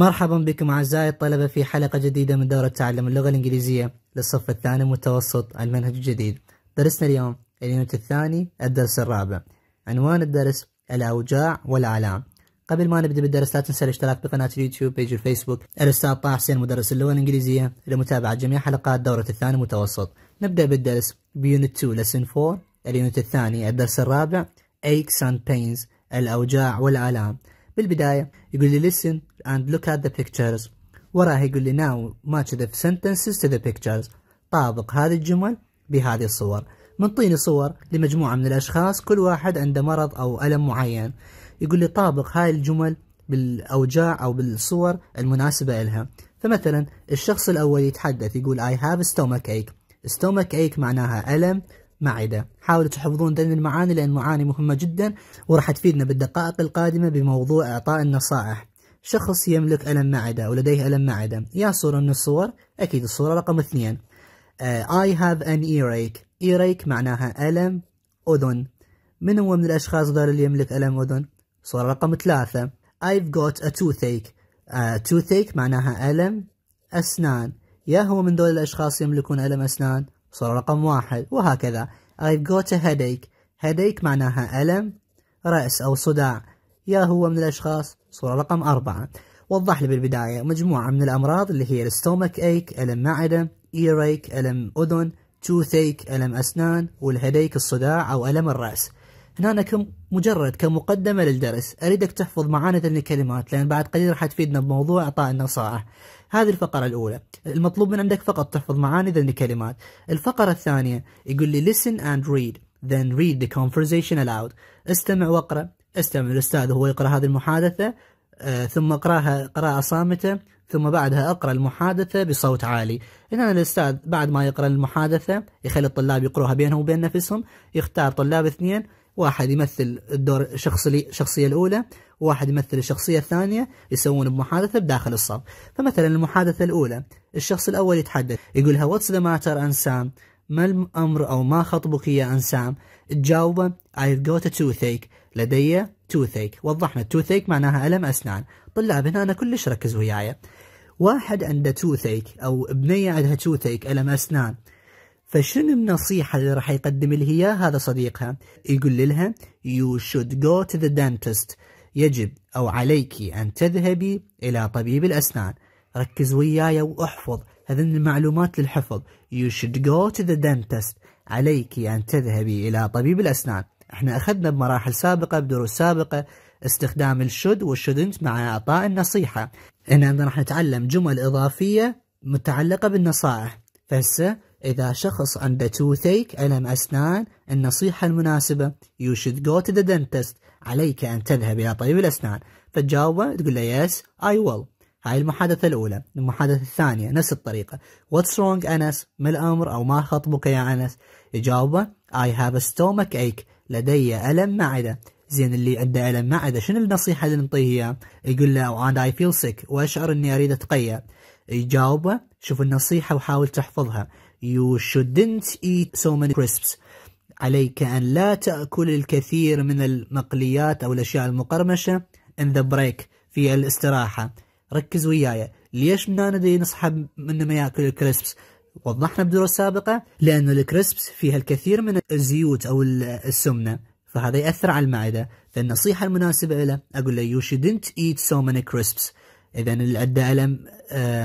مرحبا بكم أعزائي الطلبة في حلقة جديدة من دورة تعلم اللغة الإنجليزية للصف الثاني المتوسط المنهج الجديد درسنا اليوم اليونت الثاني الدرس الرابع عنوان الدرس الأوجاع والآلام قبل ما نبدأ بالدرس لا تنسى الاشتراك بقناة اليوتيوب بيج الفيسبوك الأستاذ طه حسين مدرس اللغة الإنجليزية لمتابعة جميع حلقات دورة الثاني المتوسط نبدأ بالدرس بيونت 2 لسن 4 اليونت الثاني الدرس الرابع aches and pains الأوجاع والآلام بالبداية يقول لي listen and look at the pictures وراه يقول لي now match the sentences to the pictures طابق هذه الجمل بهذه الصور منطيني صور لمجموعة من الأشخاص كل واحد عنده مرض أو ألم معين يقول لي طابق هاي الجمل بالأوجاع أو بالصور المناسبة إلها فمثلا الشخص الأول يتحدث يقول I have stomach ache stomach ache معناها ألم معدة حاولوا تحفظون دن المعاني لأن معاني مهمة جدا وراح تفيدنا بالدقائق القادمة بموضوع إعطاء النصائح شخص يملك ألم معدة ولديه ألم معدة يا صورة من الصور أكيد الصورة رقم اثنين uh, I have an earache earache معناها ألم أذن من هو من الأشخاص ذول اللي يملك ألم أذن صورة رقم ثلاثة I've got a toothache uh, toothache معناها ألم أسنان يا هو من دول الأشخاص يملكون ألم أسنان صورة رقم واحد وهكذا I've got a headache headache معناها ألم رأس أو صداع يا هو من الأشخاص صورة رقم أربعة وضح لي بالبداية مجموعة من الأمراض اللي هي الستومك ايك ألم معدة earache ألم أذن toothache ألم أسنان والهديك الصداع أو ألم الرأس هنا أنا كم مجرد كمقدمة للدرس أريدك تحفظ معاني ذي الكلمات لأن بعد قليل راح تفيدنا بموضوع إعطاء النصائح هذه الفقرة الأولى المطلوب من عندك فقط تحفظ معاني ذي الكلمات الفقرة الثانية يقول لي listen and read then read the conversation aloud استمع واقرأ استمع الأستاذ وهو يقرأ هذه المحادثة آه ثم اقراها قراءة صامتة ثم بعدها اقرا المحادثة بصوت عالي. هنا الاستاذ بعد ما يقرا المحادثة يخلي الطلاب يقروها بينهم وبين نفسهم، يختار طلاب اثنين واحد يمثل الدور الشخصية الأولى وواحد يمثل الشخصية الثانية يسوون بمحادثه بداخل الصف فمثلا المحادثة الأولى الشخص الأول يتحدث يقولها واتس ذا ماتر أنسام ما الأمر أو ما خطبك يا أنسام تجاوبه I've got a toothache لدي toothache وضحنا toothache معناها ألم أسنان طلاب هنا أنا كلش ركزوا وياي واحد عنده toothache أو بنية عندها toothache ألم أسنان فشنو النصيحة اللي راح يقدم لها هذا صديقها يقول لها you should go to the dentist يجب أو عليك أن تذهبي إلى طبيب الأسنان ركز وياي واحفظ هذه المعلومات للحفظ you should go to the dentist عليك أن تذهبي إلى طبيب الأسنان احنا أخذنا بمراحل سابقة بدروس سابقة استخدام الشد والشدنت مع إعطاء النصيحة هنا راح نتعلم جمل إضافية متعلقة بالنصائح فهسه إذا شخص عنده توثيك ألم أسنان النصيحة المناسبة you should go to the dentist عليك أن تذهب إلى طبيب الأسنان فتجاوبه تقول له yes I will هاي المحادثة الأولى المحادثة الثانية نفس الطريقة what's wrong أنس ما الأمر أو ما خطبك يا أنس يجاوبه I have a stomach ache لدي ألم معدة زين اللي عنده ألم معدة شنو النصيحة اللي نعطيه إياه يقول له and I feel sick وأشعر أني أريد أتقيأ يجاوبه شوف النصيحة وحاول تحفظها You shouldn't eat so many crisps. عليك أن لا تأكل الكثير من المقليات أو الأشياء المقرمشة in the break في الاستراحة ركز وياي ليش منانا نصحى من ما يأكل الكريسبس وضحنا بدروس سابقة لأن الكريسبس فيها الكثير من الزيوت أو السمنة فهذا يأثر على المعدة فالنصيحة المناسبة له أقول له you shouldn't eat so many crisps اذا اللي عنده الم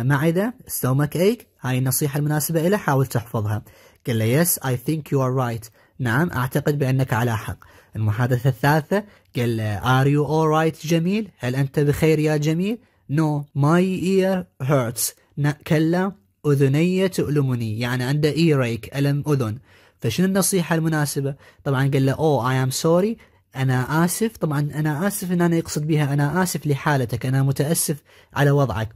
معده ستومك ايك هاي النصيحه المناسبه له حاول تحفظها قال له يس اي ثينك يو ار رايت نعم اعتقد بانك على حق المحادثه الثالثه قال له ار يو اول رايت جميل هل انت بخير يا جميل نو ماي اير هيرتس كلا اذني تؤلمني يعني عنده ايريك الم اذن فشنو النصيحه المناسبه طبعا قال له او اي ام سوري أنا آسف طبعا أنا آسف إن أنا يقصد بها أنا آسف لحالتك أنا متأسف على وضعك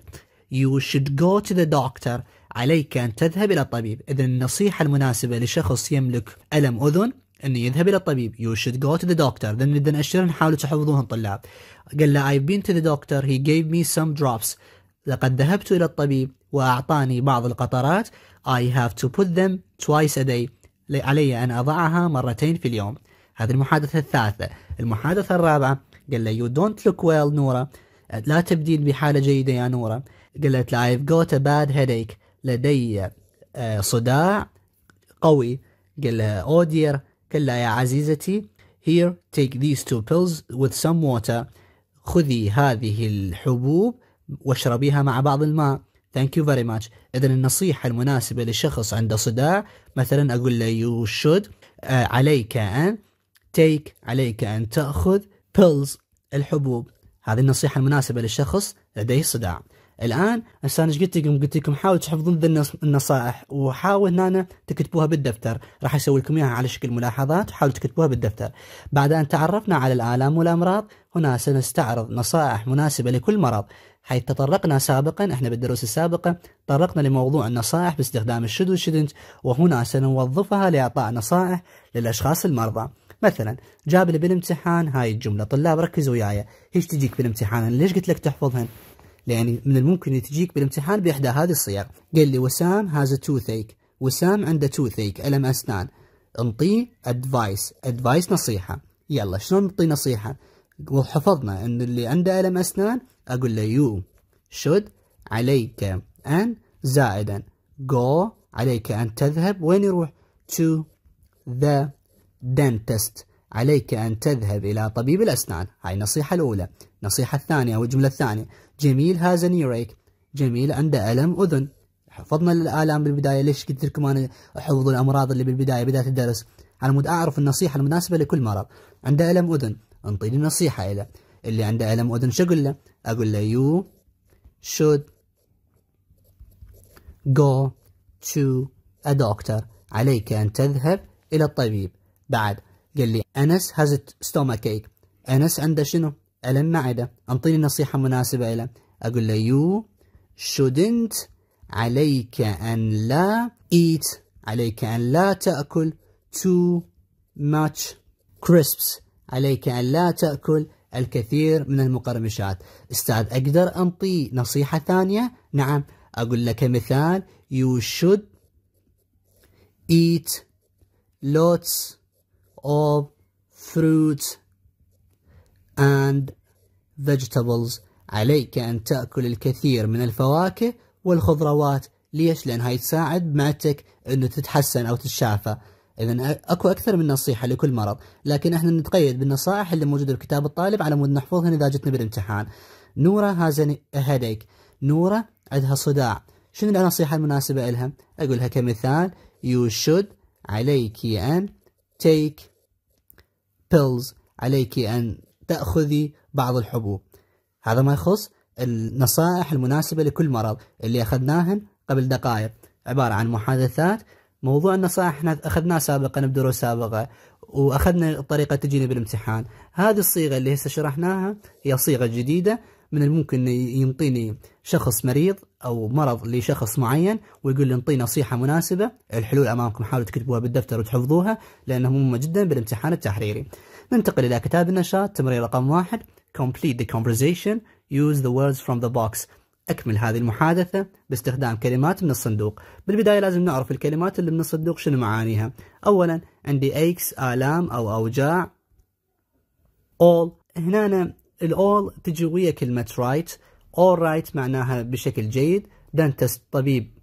You should go to the doctor عليك أن تذهب إلى الطبيب إذا النصيحة المناسبة لشخص يملك ألم أذن انه يذهب الى الطبيب you should go to the doctor اذا الاشياء حاولوا تحفظوها الطلاب قال له I've been to the doctor he gave me some drops لقد ذهبت الى الطبيب واعطاني بعض القطرات I have to put them twice a day علي ان اضعها مرتين في اليوم هذه المحادثة الثالثة المحادثة الرابعة قال له يو دونت لوك ويل نورا لا تبدين بحالة جيدة يا نورا قالت له I've got a bad headache لدي آه، صداع قوي قال له oh dear قال له يا عزيزتي here take these two pills with some water خذي هذه الحبوب واشربيها مع بعض الماء ثانك يو فيري ماتش اذا النصيحه المناسبه لشخص عنده صداع مثلا اقول له يو شود آه، عليك ان تيك عليك أن تأخذ بيلز الحبوب هذه النصيحة المناسبة للشخص لديه صداع الآن هسه أنا قلت لكم قلت لكم حاولوا تحفظون النصائح وحاول هنا تكتبوها بالدفتر راح أسوي لكم إياها على شكل ملاحظات وحاولوا تكتبوها بالدفتر بعد أن تعرفنا على الآلام والأمراض هنا سنستعرض نصائح مناسبة لكل مرض حيث تطرقنا سابقا احنا بالدروس السابقة تطرقنا لموضوع النصائح باستخدام الشد وشدنت وهنا سنوظفها لإعطاء نصائح للأشخاص المرضى مثلا جاب لي بالامتحان هاي الجمله طلاب ركزوا وياي ايش تجيك بالامتحان انا ليش قلت لك تحفظهن يعني من الممكن تجيك بالامتحان باحدى هذه الصيغ قال لي وسام هاز توثيك وسام عنده توثيك الم اسنان انطيه ادفايس ادفايس نصيحه يلا شلون نعطي نصيحه وحفظنا ان اللي عنده الم اسنان اقول له يو شود عليك ان زائدا جو عليك ان تذهب وين يروح تو ذا دنتست عليك أن تذهب إلى طبيب الأسنان هاي النصيحة الأولى النصيحة الثانية أو الجملة الثانية جميل هذا نيريك جميل عنده ألم أذن حفظنا الآلام بالبداية ليش قلت لكم أنا أحفظ الأمراض اللي بالبداية بداية الدرس على مود أعرف النصيحة المناسبة لكل مرض عنده ألم أذن أنطيني نصيحة إلى اللي عنده ألم أذن شو أقول له أقول له you should go to a doctor عليك أن تذهب إلى الطبيب بعد قال لي أنس هازت ستومك ايك أنس عنده شنو؟ ألم معدة أنطيني نصيحة مناسبة له أقول له يو شودنت عليك أن لا إيت عليك أن لا تأكل تو ماتش كريسبس عليك أن لا تأكل الكثير من المقرمشات استاذ أقدر أنطي نصيحة ثانية نعم أقول لك مثال يو شود ايت lots of fruits and vegetables عليك أن تأكل الكثير من الفواكه والخضروات ليش؟ لأن هاي تساعد معدتك أنه تتحسن أو تتشافى إذا أكو أكثر من نصيحة لكل مرض لكن إحنا نتقيد بالنصائح اللي موجودة بكتاب الطالب على مود نحفظها إذا جتنا بالامتحان نورة هازن هديك نورة عندها صداع شنو النصيحة المناسبة لها؟ أقولها كمثال you should عليك أن take pills عليك أن تأخذي بعض الحبوب هذا ما يخص النصائح المناسبة لكل مرض اللي أخذناهن قبل دقائق عبارة عن محادثات موضوع النصائح احنا أخذناه سابقا بدروس سابقة وأخذنا الطريقة تجينا بالامتحان هذه الصيغة اللي هسه شرحناها هي صيغة جديدة من الممكن ينطيني شخص مريض او مرض لشخص معين ويقول لي انطي نصيحه مناسبه الحلول امامكم حاولوا تكتبوها بالدفتر وتحفظوها لانها مهمه جدا بالامتحان التحريري ننتقل الى كتاب النشاط تمرين رقم واحد complete the conversation use the words from the box أكمل هذه المحادثة باستخدام كلمات من الصندوق بالبداية لازم نعرف الكلمات اللي من الصندوق شنو معانيها أولا عندي aches آلام أو أوجاع all هنا أنا الاول تجي ويا كلمة رايت اول right معناها بشكل جيد دنتست طبيب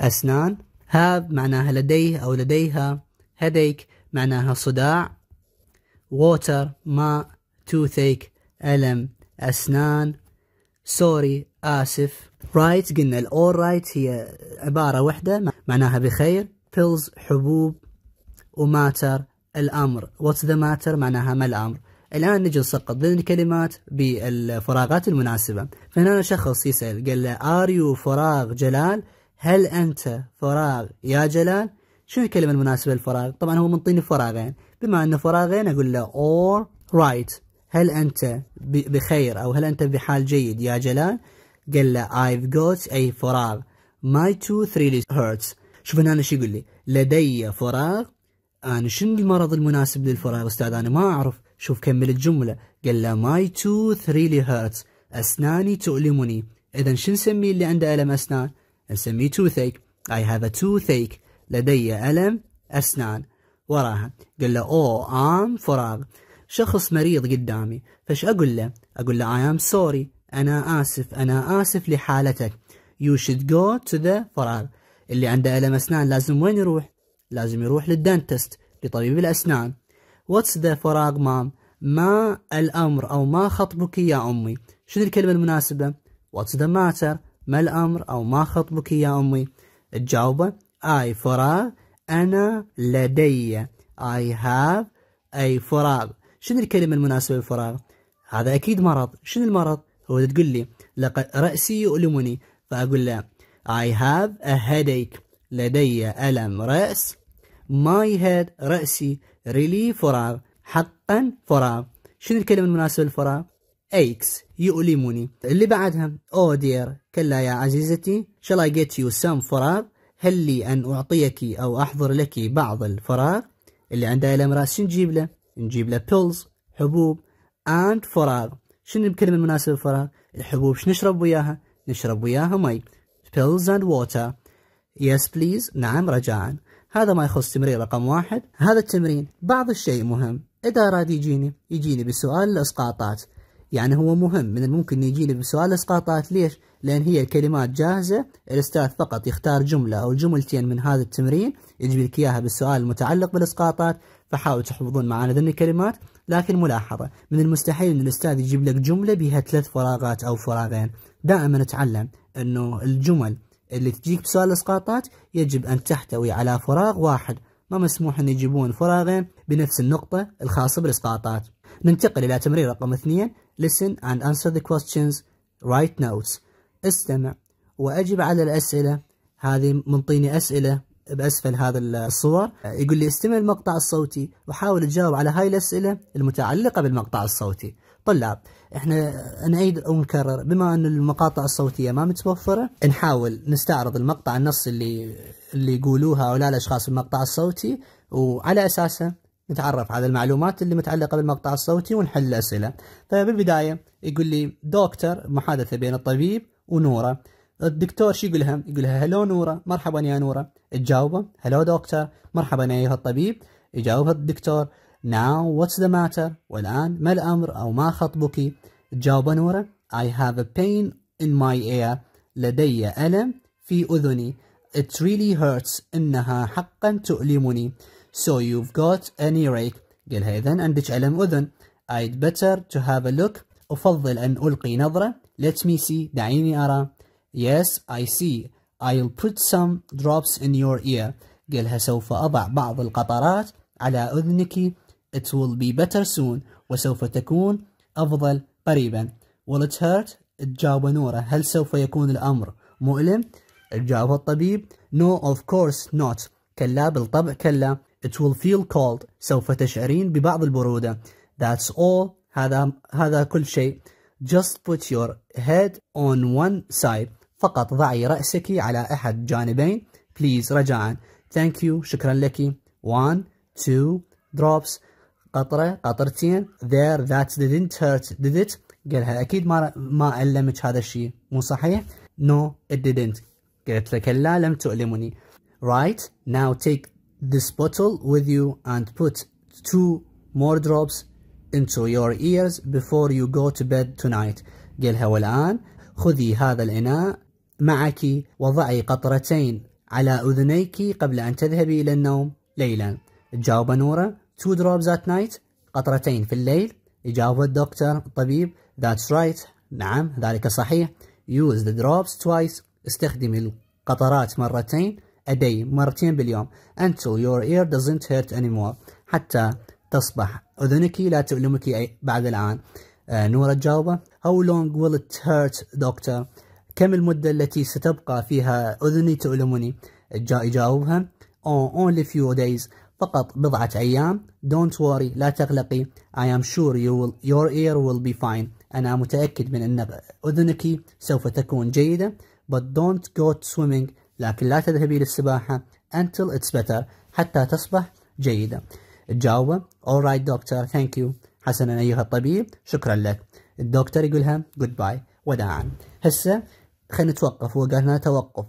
أسنان هاف معناها لديه أو لديها headache معناها صداع ووتر ماء توثيك ألم أسنان سوري آسف رايت قلنا الأول رايت هي عبارة وحدة معناها بخير بيلز حبوب وماتر الأمر واتس ذا ماتر معناها ما الأمر الآن نجي نسقط ذي الكلمات بالفراغات المناسبة فهنا شخص يسأل قال له ار يو فراغ جلال هل أنت فراغ يا جلال شو الكلمة المناسبة للفراغ طبعا هو منطيني فراغين بما أنه فراغين أقول له اور رايت هل أنت بخير أو هل أنت بحال جيد يا جلال قال له ايف جوت اي فراغ ماي تو really هيرتس شوف هنا شو يقول لي لدي فراغ أنا شنو المرض المناسب للفراغ أستاذ أنا ما أعرف شوف كمل الجملة قال له my tooth really hurts أسناني تؤلمني إذا شو نسميه اللي عنده ألم أسنان؟ نسميه toothache I have a toothache لدي ألم أسنان وراها قال له أو oh, آم فراغ شخص مريض قدامي فش أقول له؟ أقول له I am sorry أنا آسف أنا آسف لحالتك You should go to the فراغ اللي عنده ألم أسنان لازم وين يروح؟ لازم يروح للدنتست لطبيب الأسنان واتس ذا فراغ مام ما الأمر أو ما خطبك يا أمي شنو الكلمة المناسبة واتس ذا ماتر ما الأمر أو ما خطبك يا أمي تجاوبه اي فراغ أنا لدي اي هاف أي فراغ شنو الكلمة المناسبة للفراغ هذا أكيد مرض شنو المرض هو تقول لي لقد رأسي يؤلمني فأقول له I have a headache لدي ألم رأس my head رأسي ريلي فرار حقا فراغ شنو الكلمة المناسبة للفراغ؟ ايكس يؤلمني اللي بعدها او oh دير كلا يا عزيزتي shall I get you some فراغ هل لي أن أعطيك أو أحضر لك بعض الفراغ اللي عندها ألم رأس نجيب له نجيب له pills حبوب and فراغ شنو الكلمة المناسبة للفراغ؟ الحبوب شنو نشرب وياها؟ نشرب وياها مي pills and water yes please نعم رجاء هذا ما يخص تمرين رقم واحد هذا التمرين بعض الشيء مهم إذا أراد يجيني يجيني بسؤال الإسقاطات يعني هو مهم من الممكن يجيني بسؤال الإسقاطات ليش؟ لأن هي الكلمات جاهزة الأستاذ فقط يختار جملة أو جملتين من هذا التمرين يجيب لك إياها بالسؤال المتعلق بالإسقاطات فحاولوا تحفظون معانا ذن الكلمات لكن ملاحظة من المستحيل أن الأستاذ يجيب لك جملة بها ثلاث فراغات أو فراغين دائما نتعلم أنه الجمل اللي تجيك بسؤال الإسقاطات يجب أن تحتوي على فراغ واحد ما مسموح أن يجيبون فراغين بنفس النقطة الخاصة بالإسقاطات ننتقل إلى تمرين رقم اثنين Listen and answer the questions Write notes استمع وأجب على الأسئلة هذه منطيني أسئلة بأسفل هذا الصور يقول لي استمع المقطع الصوتي وحاول تجاوب على هاي الأسئلة المتعلقة بالمقطع الصوتي طلاب احنا نعيد او نكرر بما ان المقاطع الصوتيه ما متوفره نحاول نستعرض المقطع النص اللي اللي يقولوها هؤلاء الاشخاص المقطع الصوتي وعلى اساسه نتعرف على المعلومات اللي متعلقه بالمقطع الصوتي ونحل الاسئله فبالبدايه يقول لي دكتور محادثه بين الطبيب ونوره الدكتور شو يقولها يقولها هلو نوره مرحبا يا نوره تجاوبه هلو دكتور مرحبا ايها الطبيب يجاوبها الدكتور now what's the matter والآن ما الأمر أو ما خطبك جاوب نورة I have a pain in my ear لدي ألم في أذني It really hurts إنها حقا تؤلمني So you've got an earache قالها إذن عندك ألم أذن I'd better to have a look أفضل أن ألقي نظرة Let me see دعيني أرى Yes I see I'll put some drops in your ear قالها سوف أضع بعض القطرات على أذنك It will be better soon وسوف تكون أفضل قريبا Will it hurt الجاوبة نورة هل سوف يكون الأمر مؤلم الجاوبة الطبيب No of course not كلا بالطبع كلا It will feel cold سوف تشعرين ببعض البرودة That's all هذا هذا كل شيء Just put your head on one side فقط ضعي رأسك على أحد جانبين Please رجاء Thank you شكرا لك One, two drops قطرة قطرتين there that didn't hurt did it قالها أكيد ما ما ألمك هذا الشيء مو صحيح no it didn't قالت لك لا لم تؤلمني right now take this bottle with you and put two more drops into your ears before you go to bed tonight قالها والآن خذي هذا الإناء معك وضعي قطرتين على أذنيك قبل أن تذهبي إلى النوم ليلا جاوب نورة two drops at night قطرتين في الليل اجاوب الدكتور الطبيب that's right نعم ذلك صحيح use the drops twice استخدم القطرات مرتين a day مرتين باليوم until your ear doesn't hurt anymore حتى تصبح أذنك لا تؤلمك بعد الآن آه نور تجاوبه how long will it hurt doctor كم المدة التي ستبقى فيها أذني تؤلمني جا يجاوبها oh, only few days فقط بضعة أيام Don't worry لا تقلقي I am sure you will, your ear will be fine أنا متأكد من أن أذنك سوف تكون جيدة But don't go to swimming لكن لا تذهبي للسباحة until it's better حتى تصبح جيدة تجاوبه alright doctor thank you حسنا أيها الطبيب شكرا لك الدكتور يقولها goodbye وداعا هسه خلينا نتوقف وقالنا توقف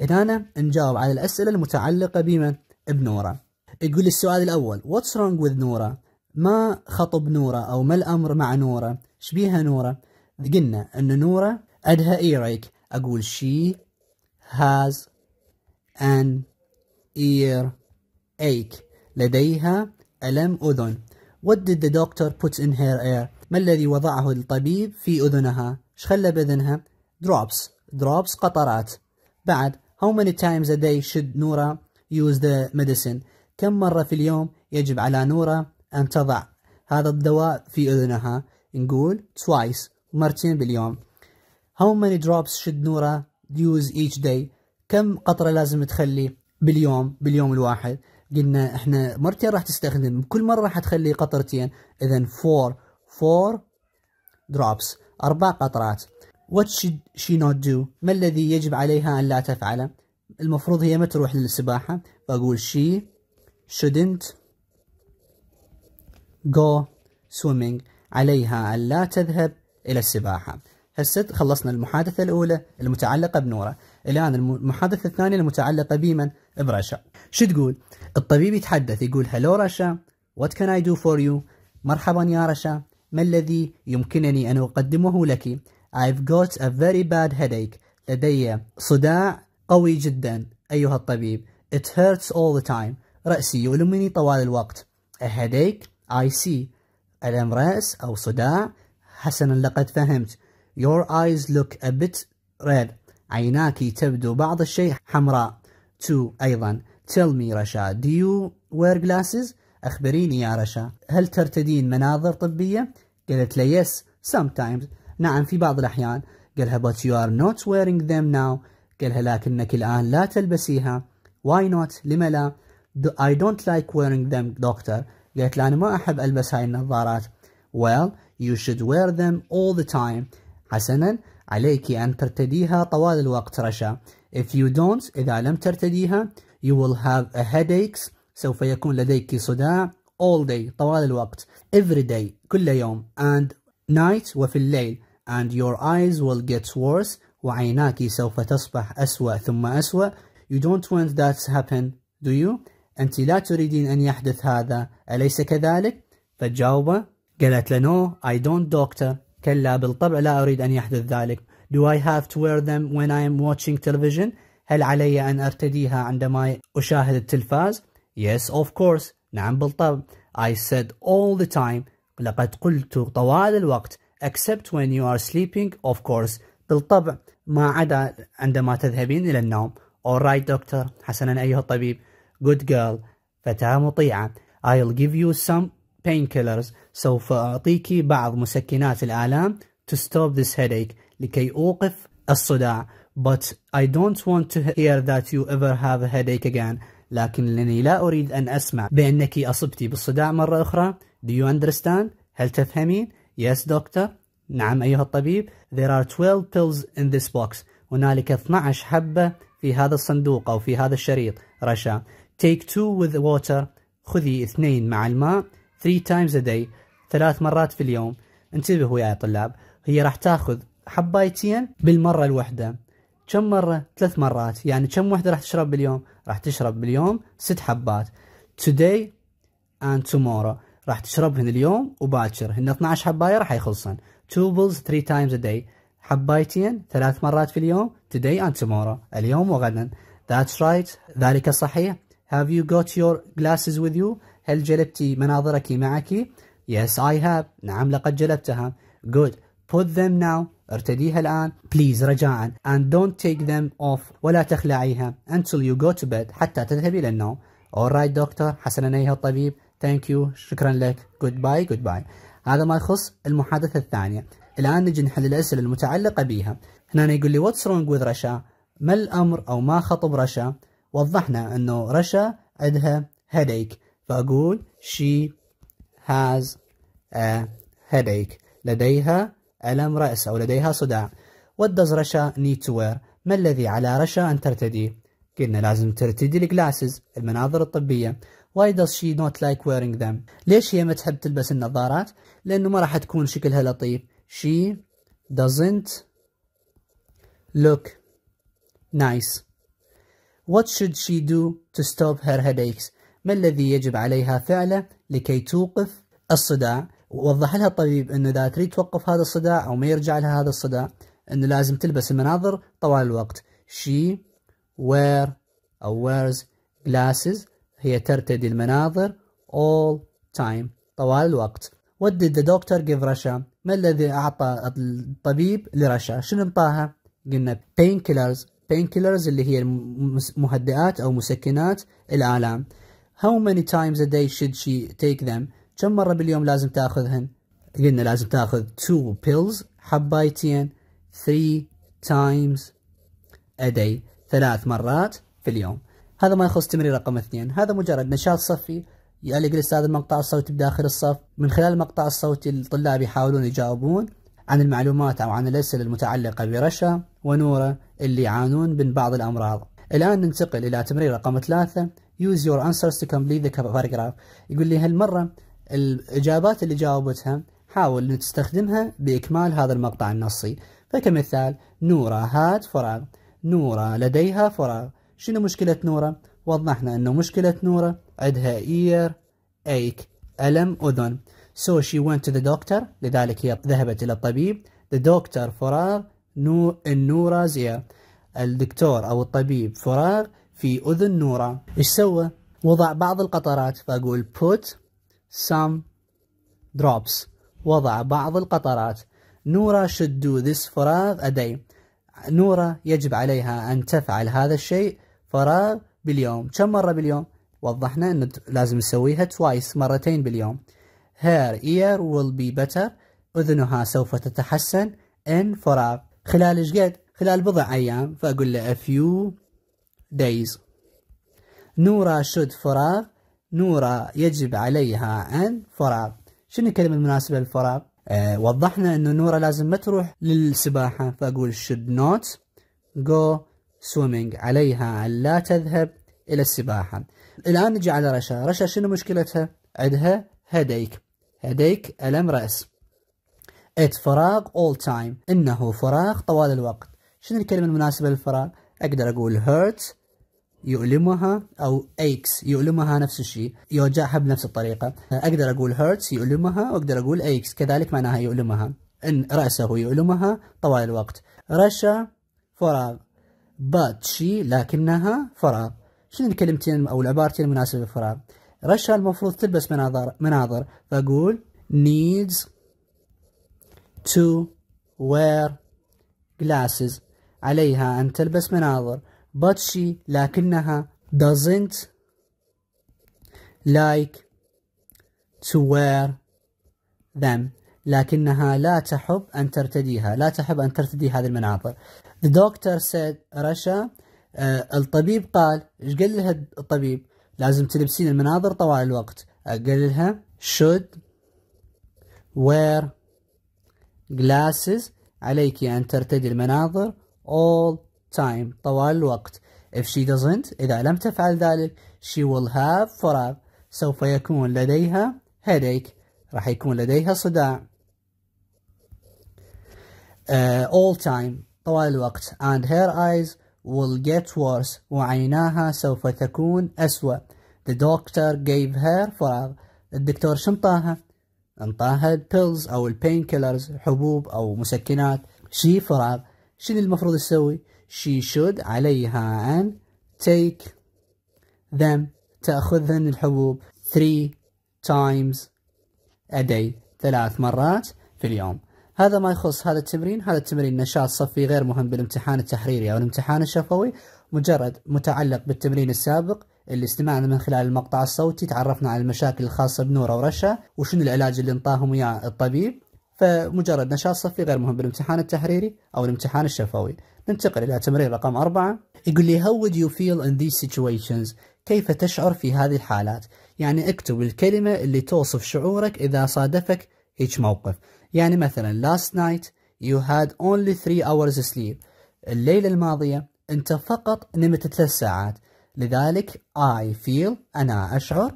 هنا نجاوب على الأسئلة المتعلقة بمن بنوره يقول السؤال الأول What's wrong with نورة؟ ما خطب نورة أو ما الأمر مع نورة؟ شبيها نورة؟ قلنا أن نورة عندها earache أقول she has an ear ache لديها ألم أذن What did the doctor put in her ear? ما الذي وضعه الطبيب في أذنها؟ ايش خلى بأذنها؟ drops drops قطرات بعد how many times a day should Nora use the medicine كم مرة في اليوم يجب على نورة أن تضع هذا الدواء في أذنها نقول twice مرتين باليوم How many drops should نورة use each day كم قطرة لازم تخلي باليوم باليوم الواحد قلنا احنا مرتين راح تستخدم كل مرة راح تخلي قطرتين اذا four four drops اربع قطرات what should she not do ما الذي يجب عليها ان لا تفعله المفروض هي ما تروح للسباحة بقول she shouldn't go swimming عليها أن لا تذهب إلى السباحة هسه خلصنا المحادثة الأولى المتعلقة بنورة الآن المحادثة الثانية المتعلقة بمن برشا شو تقول الطبيب يتحدث يقول هلو رشا what can I do for you مرحبا يا رشا ما الذي يمكنني أن أقدمه لك I've got a very bad headache لدي صداع قوي جدا أيها الطبيب It hurts all the time رأسي يؤلمني طوال الوقت A headache I see ألم رأس أو صداع حسنا لقد فهمت Your eyes look a bit red عيناك تبدو بعض الشيء حمراء To أيضا Tell me رشا Do you wear glasses؟ أخبريني يا رشا هل ترتدين مناظر طبية؟ قالت له yes sometimes نعم في بعض الأحيان قالها but you are not wearing them now قالها لكنك الآن لا تلبسيها why not لم لا I don't like wearing them doctor قالت له أنا ما أحب ألبس هاي النظارات well you should wear them all the time حسنا عليك أن ترتديها طوال الوقت رشا if you don't إذا لم ترتديها you will have a headaches سوف يكون لديك صداع all day طوال الوقت every day كل يوم and night وفي الليل and your eyes will get worse وعيناك سوف تصبح أسوأ ثم أسوأ you don't want that to happen do you أنت لا تريدين أن يحدث هذا أليس كذلك؟ فجاوبه قالت له نو I don't doctor كلا بالطبع لا أريد أن يحدث ذلك Do I have to wear them when I am watching television؟ هل علي أن أرتديها عندما أشاهد التلفاز؟ Yes of course نعم بالطبع I said all the time لقد قلت طوال الوقت except when you are sleeping of course بالطبع ما عدا عندما تذهبين إلى النوم alright doctor حسنا أيها الطبيب Good girl فتاة مطيعة I'll give you some painkillers سوف أعطيك بعض مسكنات الآلام to stop this headache لكي أوقف الصداع But I don't want to hear that you ever have a headache again لكنني لا أريد أن أسمع بأنك أصبتي بالصداع مرة أخرى Do you understand؟ هل تفهمين؟ Yes doctor نعم أيها الطبيب There are 12 pills in this box هنالك 12 حبة في هذا الصندوق أو في هذا الشريط رشا take two with the water خذي اثنين مع الماء three times a day ثلاث مرات في اليوم انتبهوا يا طلاب هي راح تاخذ حبايتين بالمرة الواحدة كم مرة؟ ثلاث مرات يعني كم وحدة راح تشرب باليوم؟ راح تشرب باليوم ست حبات today and tomorrow راح تشربهن اليوم وباكر هن 12 حباية راح يخلصن two bulls three times a day حبايتين ثلاث مرات في اليوم today and tomorrow اليوم وغدا that's right ذلك صحيح Have you got your glasses with you? هل جلبتي مناظرك معك؟ Yes, I have. نعم لقد جلبتها. Good. Put them now. ارتديها الآن. Please رجاء. And don't take them off. ولا تخلعيها. Until you go to bed. حتى تذهبي للنوم. All Alright doctor. حسنا أيها الطبيب. Thank you. شكرا لك. Goodbye. Goodbye. هذا ما يخص المحادثة الثانية. الآن نجي نحل الأسئلة المتعلقة بها. هنا يقول لي what's wrong with Russia؟ ما الأمر أو ما خطب رشا؟ وضحنا أنه رشا عندها headache فأقول she has a headache لديها ألم رأس أو لديها صداع What does رشا need to wear ما الذي على رشا أن ترتدي قلنا لازم ترتدي الجلاسز المناظر الطبية Why does she not like wearing them ليش هي ما تحب تلبس النظارات لأنه ما راح تكون شكلها لطيف She doesn't look nice What should she do to stop her headaches? ما الذي يجب عليها فعله لكي توقف الصداع؟ ووضح لها الطبيب انه اذا تريد توقف هذا الصداع او ما يرجع لها هذا الصداع انه لازم تلبس المناظر طوال الوقت. She wear or wears glasses هي ترتدي المناظر all time طوال الوقت. What did the doctor give Russia? ما الذي أعطى الطبيب لرشا؟ شنو انطاها؟ قلنا painkillers pain killers اللي هي مهدئات أو مسكنات الآلام how many times a day should she take them كم مرة باليوم لازم تأخذهن قلنا لازم تأخذ two pills حبايتين three times a day ثلاث مرات في اليوم هذا ما يخص تمرين رقم اثنين هذا مجرد نشاط صفي يقلق الأستاذ المقطع الصوتي بداخل الصف من خلال المقطع الصوتي الطلاب يحاولون يجاوبون عن المعلومات أو عن الأسئلة المتعلقة برشا ونورة اللي يعانون من بعض الأمراض الآن ننتقل إلى تمرين رقم ثلاثة use your answers to complete the paragraph يقول لي هالمرة الإجابات اللي جاوبتها حاول أن تستخدمها بإكمال هذا المقطع النصي فكمثال نورة هاد فراغ نورة لديها فراغ شنو مشكلة نورة؟ وضحنا أنه مشكلة نورة عندها إير أيك ألم أذن So she went to the doctor لذلك هي ذهبت إلى الطبيب The doctor فراغ نور النورة زيا الدكتور أو الطبيب فراغ في أذن نورا. إيش سوى؟ وضع بعض القطرات فأقول put some drops وضع بعض القطرات نورا should do this فراغ a day نورا يجب عليها أن تفعل هذا الشيء فراغ باليوم كم مرة باليوم؟ وضحنا أن لازم نسويها twice مرتين باليوم Her ear will be better أذنها سوف تتحسن in فراغ خلال إيش قد؟ خلال بضع أيام فأقول له a few days نورا should فراغ نورا يجب عليها أن فراغ شنو الكلمة المناسبة للفراغ؟ أه وضحنا أنه نورا لازم ما تروح للسباحة فأقول should not go swimming عليها أن لا تذهب إلى السباحة الآن نجي على رشا رشا شنو مشكلتها؟ عندها headache لديك ألم رأس إت فراغ all time إنه فراغ طوال الوقت شنو الكلمة المناسبة للفراغ أقدر أقول hurts يؤلمها أو aches يؤلمها نفس الشيء يوجعها بنفس الطريقة أقدر أقول hurts يؤلمها وأقدر أقول aches كذلك معناها يؤلمها إن رأسه يؤلمها طوال الوقت رشا فراغ but she لكنها فراغ شنو الكلمتين أو العبارتين المناسبة للفراغ رشا المفروض تلبس مناظر مناظر فأقول needs to wear glasses عليها أن تلبس مناظر but she لكنها doesn't like to wear them لكنها لا تحب أن ترتديها لا تحب أن ترتدي هذه المناظر The doctor said رشا uh, الطبيب قال ايش قال لها الطبيب لازم تلبسين المناظر طوال الوقت أقللها should wear glasses عليك أن ترتدي المناظر all time طوال الوقت if she doesn't إذا لم تفعل ذلك she will have فراغ سوف يكون لديها headache راح يكون لديها صداع uh, all time طوال الوقت and her eyes will get worse وعيناها سوف تكون أسوأ The doctor gave her فراغ الدكتور شنطاها انطاها pills أو pain killers حبوب أو مسكنات شي فراغ شنو المفروض تسوي she should عليها أن take them تأخذن الحبوب three times a day ثلاث مرات في اليوم هذا ما يخص هذا التمرين هذا التمرين نشاط صفي غير مهم بالامتحان التحريري أو الامتحان الشفوي مجرد متعلق بالتمرين السابق اللي استمعنا من خلال المقطع الصوتي تعرفنا على المشاكل الخاصة بنورة ورشا وشنو العلاج اللي انطاهم اياه الطبيب فمجرد نشاط صفي غير مهم بالامتحان التحريري أو الامتحان الشفوي ننتقل إلى تمرين رقم أربعة يقول لي How would you feel in these situations؟ كيف تشعر في هذه الحالات؟ يعني اكتب الكلمة اللي توصف شعورك إذا صادفك هيك موقف يعني مثلا last night you had only 3 hours sleep الليلة الماضية أنت فقط نمت ثلاث ساعات لذلك I feel أنا أشعر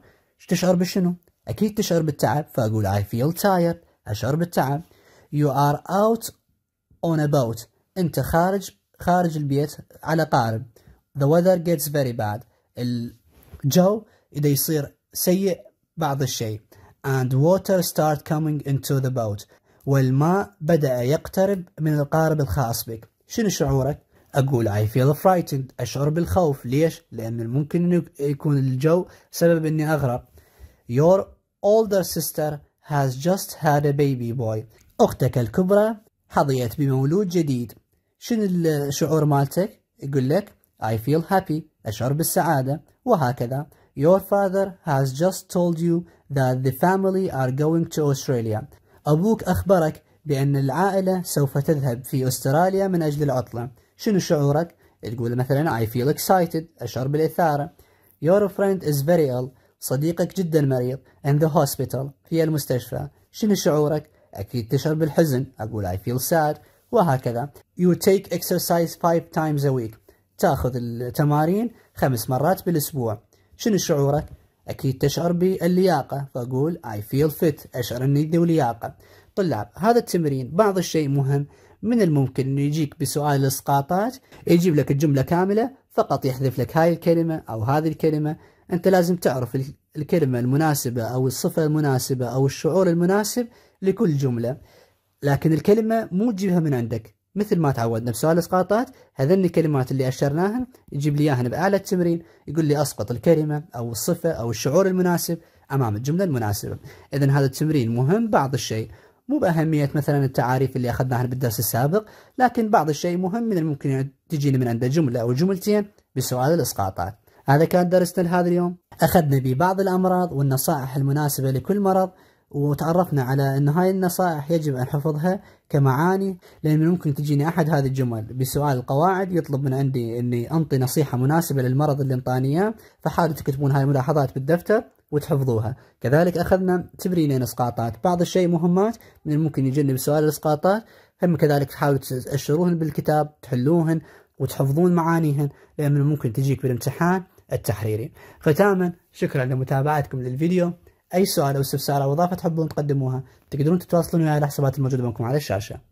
تشعر بشنو؟ أكيد تشعر بالتعب فأقول I feel tired أشعر بالتعب You are out on a boat أنت خارج خارج البيت على قارب The weather gets very bad الجو إذا يصير سيء بعض الشيء and water start coming into the boat والماء بدأ يقترب من القارب الخاص بك شنو شعورك؟ أقول I feel frightened أشعر بالخوف ليش؟ لأن ممكن يكون الجو سبب أني أغرق Your older sister has just had a baby boy أختك الكبرى حظيت بمولود جديد شنو الشعور مالتك؟ يقول لك I feel happy أشعر بالسعادة وهكذا Your father has just told you that the family are going to Australia أبوك أخبرك بأن العائلة سوف تذهب في أستراليا من أجل العطلة شنو شعورك؟ تقول مثلا I feel excited أشعر بالإثارة Your friend is very ill صديقك جدا مريض in the hospital في المستشفى شنو شعورك؟ أكيد تشعر بالحزن أقول I feel sad وهكذا You take exercise five times a week تاخذ التمارين خمس مرات بالأسبوع شنو شعورك؟ أكيد تشعر باللياقة فأقول I feel fit أشعر أني ذو لياقة طلاب هذا التمرين بعض الشيء مهم من الممكن أنه يجيك بسؤال الإسقاطات يجيب لك الجملة كاملة فقط يحذف لك هاي الكلمة أو هذه الكلمة أنت لازم تعرف الكلمة المناسبة أو الصفة المناسبة أو الشعور المناسب لكل جملة لكن الكلمة مو تجيبها من عندك مثل ما تعودنا بسؤال الاسقاطات هذني الكلمات اللي اشرناها يجيب لي اياهن باعلى التمرين يقول لي اسقط الكلمه او الصفه او الشعور المناسب امام الجمله المناسبه اذا هذا التمرين مهم بعض الشيء مو باهميه مثلا التعاريف اللي اخذناها بالدرس السابق لكن بعض الشيء مهم من الممكن تجيني من عنده جمله او جملتين بسؤال الاسقاطات هذا كان درسنا لهذا اليوم اخذنا ببعض الامراض والنصائح المناسبه لكل مرض وتعرفنا على ان هاي النصائح يجب ان حفظها كمعاني لان ممكن تجيني احد هذه الجمل بسؤال القواعد يطلب من عندي اني انطي نصيحه مناسبه للمرض اللي انطاني اياه فحاولوا تكتبون هاي الملاحظات بالدفتر وتحفظوها كذلك اخذنا تمرينين اسقاطات بعض الشيء مهمات من ممكن يجنب سؤال الاسقاطات هم كذلك تحاولوا تأشروهن بالكتاب تحلوهن وتحفظون معانيهن لان ممكن تجيك بالامتحان التحريري ختاما شكرا لمتابعتكم للفيديو اي سؤال او استفسار او اضافه تحبون تقدموها تقدرون تتواصلون وياي على الحسابات الموجوده بينكم على الشاشه